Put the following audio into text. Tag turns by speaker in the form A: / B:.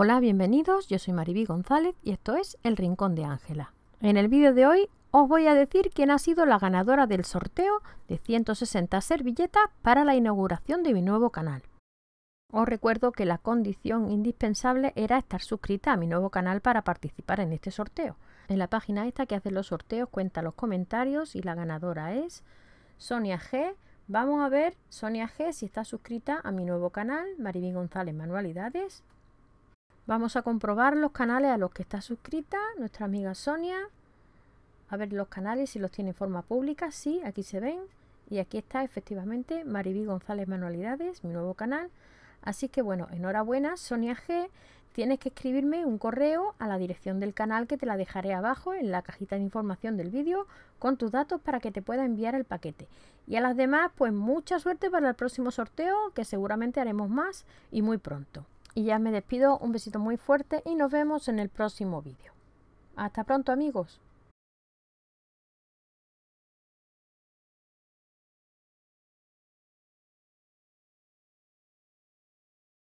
A: Hola, bienvenidos, yo soy Maribí González y esto es El Rincón de Ángela. En el vídeo de hoy os voy a decir quién ha sido la ganadora del sorteo de 160 servilletas para la inauguración de mi nuevo canal. Os recuerdo que la condición indispensable era estar suscrita a mi nuevo canal para participar en este sorteo. En la página esta que hace los sorteos cuenta los comentarios y la ganadora es Sonia G. Vamos a ver, Sonia G, si está suscrita a mi nuevo canal, mariví González Manualidades. Vamos a comprobar los canales a los que está suscrita nuestra amiga Sonia. A ver los canales si los tiene en forma pública. Sí, aquí se ven. Y aquí está efectivamente Mariví González Manualidades, mi nuevo canal. Así que bueno, enhorabuena Sonia G. Tienes que escribirme un correo a la dirección del canal que te la dejaré abajo en la cajita de información del vídeo con tus datos para que te pueda enviar el paquete. Y a las demás, pues mucha suerte para el próximo sorteo que seguramente haremos más y muy pronto. Y ya me despido, un besito muy fuerte y nos vemos en el próximo vídeo. Hasta pronto amigos.